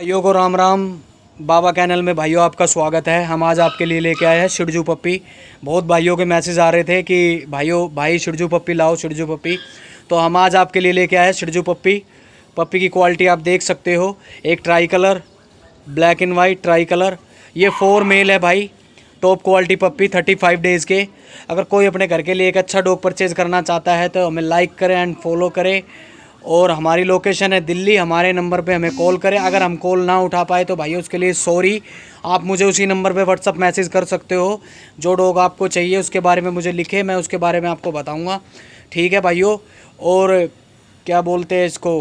भाइयों को राम राम बाबा कैनल में भाइयों आपका स्वागत है हम आज आपके लिए लेके आए हैं शिरजू पप्पी बहुत भाइयों के मैसेज आ रहे थे कि भाइयों भाई शिरजू पप्पी लाओ शिरजू पप्पी तो हम आज आपके लिए लेके आए हैं शिरजू पप्पी पप्पी की क्वालिटी आप देख सकते हो एक tricolour black and white tricolour ये फोर मेल है भाई top quality puppy thirty five days के अगर कोई अपने घर के लिए एक अच्छा डॉग परचेज़ करना चाहता है तो हमें लाइक करें एंड फॉलो करें और हमारी लोकेशन है दिल्ली हमारे नंबर पे हमें कॉल करें अगर हम कॉल ना उठा पाए तो भाई उसके लिए सॉरी आप मुझे उसी नंबर पे व्हाट्सअप मैसेज कर सकते हो जो डॉग आपको चाहिए उसके बारे में मुझे लिखे मैं उसके बारे में आपको बताऊँगा ठीक है भाइयों और क्या बोलते हैं इसको